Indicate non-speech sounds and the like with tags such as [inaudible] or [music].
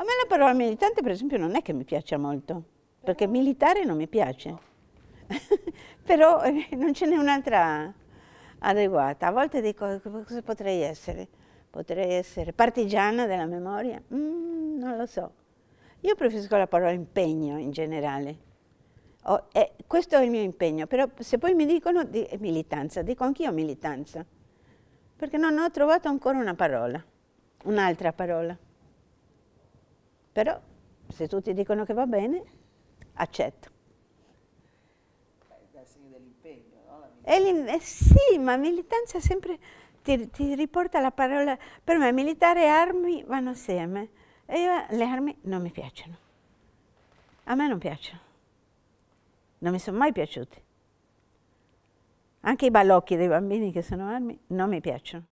A me la parola militante, per esempio, non è che mi piaccia molto, perché militare non mi piace. [laughs] Però eh, non ce n'è un'altra adeguata. A volte dico, cosa potrei essere? Potrei essere partigiana della memoria? Mm, non lo so. Io preferisco la parola impegno in generale. Oh, eh, questo è il mio impegno, però se poi mi dicono di eh, militanza, dico anch'io militanza, perché non ho trovato ancora una parola, un'altra parola. Però se tutti dicono che va bene, accetto. Beh, è il segno dell'impegno, no? È eh, sì, ma militanza sempre ti, ti, riporta la parola... Per me militare e armi vanno insieme. E io, le armi non mi piacciono. A me non piacciono. Non mi sono mai piaciuti. Anche i balocchi dei bambini che sono armi non mi piacciono.